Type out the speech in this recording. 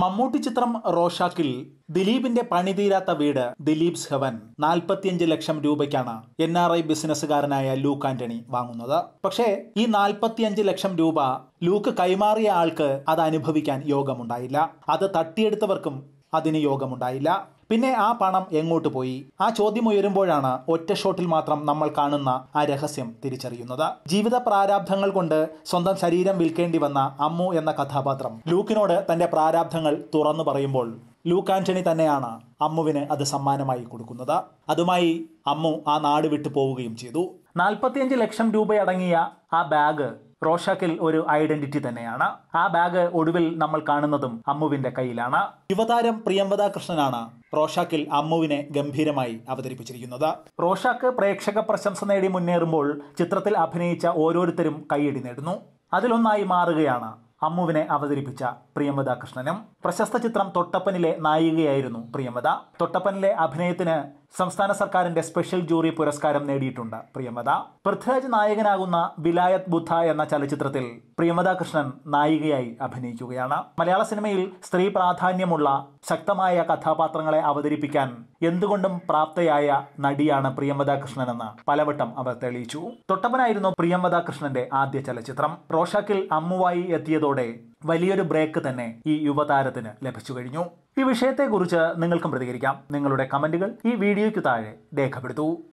മമ്മൂട്ടി ചിത്രം റോഷാക്കിൽ ദിലീപിന്റെ പണിതീരാത്ത വീട് ദിലീപ്സ് ഹെവൻ നാൽപ്പത്തിയഞ്ച് ലക്ഷം രൂപയ്ക്കാണ് എൻ ആർ ഐ ബിസിനസ്സുകാരനായ ലൂക്ക് ആന്റണി വാങ്ങുന്നത് പക്ഷേ ഈ നാൽപ്പത്തിയഞ്ച് ലക്ഷം രൂപ ലൂക്ക് കൈമാറിയ ആൾക്ക് അത് അനുഭവിക്കാൻ യോഗമുണ്ടായില്ല അത് തട്ടിയെടുത്തവർക്കും അതിന് യോഗമുണ്ടായില്ല പിന്നെ ആ പണം എങ്ങോട്ട് പോയി ആ ചോദ്യം ഉയരുമ്പോഴാണ് ഒറ്റ ഷോട്ടിൽ മാത്രം നമ്മൾ കാണുന്ന ആ രഹസ്യം തിരിച്ചറിയുന്നത് ജീവിത പ്രാരാബ്ധങ്ങൾ കൊണ്ട് സ്വന്തം ശരീരം വിൽക്കേണ്ടി വന്ന അമ്മു എന്ന കഥാപാത്രം ലൂക്കിനോട് തന്റെ പ്രാരാബ്ധങ്ങൾ തുറന്നു പറയുമ്പോൾ ലൂക്ക് ആന്റണി തന്നെയാണ് അമ്മുവിന് അത് സമ്മാനമായി കൊടുക്കുന്നത് അതുമായി അമ്മു ആ നാട് വിട്ടു പോവുകയും ചെയ്തു നാൽപ്പത്തിയഞ്ച് ലക്ഷം രൂപയടങ്ങിയ ആ ബാഗ് റോഷാക്കിൽ ഒരു ഐഡന്റിറ്റി തന്നെയാണ് ആ ബാഗ് ഒടുവിൽ നമ്മൾ കാണുന്നതും അമ്മുവിന്റെ കയ്യിലാണ് യുവതാരം പ്രിയംവദാ കൃഷ്ണനാണ് റോഷാക്കിൽ അമ്മുവിനെ ഗംഭീരമായി അവതരിപ്പിച്ചിരിക്കുന്നത് റോഷാക്ക് പ്രേക്ഷക പ്രശംസ നേടി മുന്നേറുമ്പോൾ ചിത്രത്തിൽ അഭിനയിച്ച ഓരോരുത്തരും കൈയടി നേടുന്നു അതിലൊന്നായി മാറുകയാണ് അമ്മുവിനെ അവതരിപ്പിച്ച പ്രിയംവദ കൃഷ്ണനും പ്രശസ്ത ചിത്രം തൊട്ടപ്പനിലെ നായികയായിരുന്നു പ്രിയംവദ തൊട്ടപ്പനിലെ അഭിനയത്തിന് സംസ്ഥാന സർക്കാരിന്റെ സ്പെഷ്യൽ ജൂറി പുരസ്കാരം നേടിയിട്ടുണ്ട് പ്രിയമത പൃഥ്വിരാജ് നായകനാകുന്ന ബിലായത് ബുദ്ധ എന്ന ചലച്ചിത്രത്തിൽ പ്രിയമത കൃഷ്ണൻ നായികയായി അഭിനയിക്കുകയാണ് മലയാള സിനിമയിൽ സ്ത്രീ പ്രാധാന്യമുള്ള ശക്തമായ കഥാപാത്രങ്ങളെ അവതരിപ്പിക്കാൻ എന്തുകൊണ്ടും പ്രാപ്തയായ നടിയാണ് പ്രിയമത കൃഷ്ണനെന്ന് പലവട്ടം അവർ തെളിയിച്ചു തൊട്ടപ്പനായിരുന്നു പ്രിയമത കൃഷ്ണന്റെ ആദ്യ ചലച്ചിത്രം റോഷാക്കിൽ അമ്മുവായി എത്തിയതോടെ വലിയൊരു ബ്രേക്ക് തന്നെ ഈ യുവതാരത്തിന് ലഭിച്ചു കഴിഞ്ഞു ഈ വിഷയത്തെക്കുറിച്ച് നിങ്ങൾക്കും പ്രതികരിക്കാം നിങ്ങളുടെ കമന്റുകൾ ഈ വീഡിയോയ്ക്ക് താഴെ രേഖപ്പെടുത്തൂ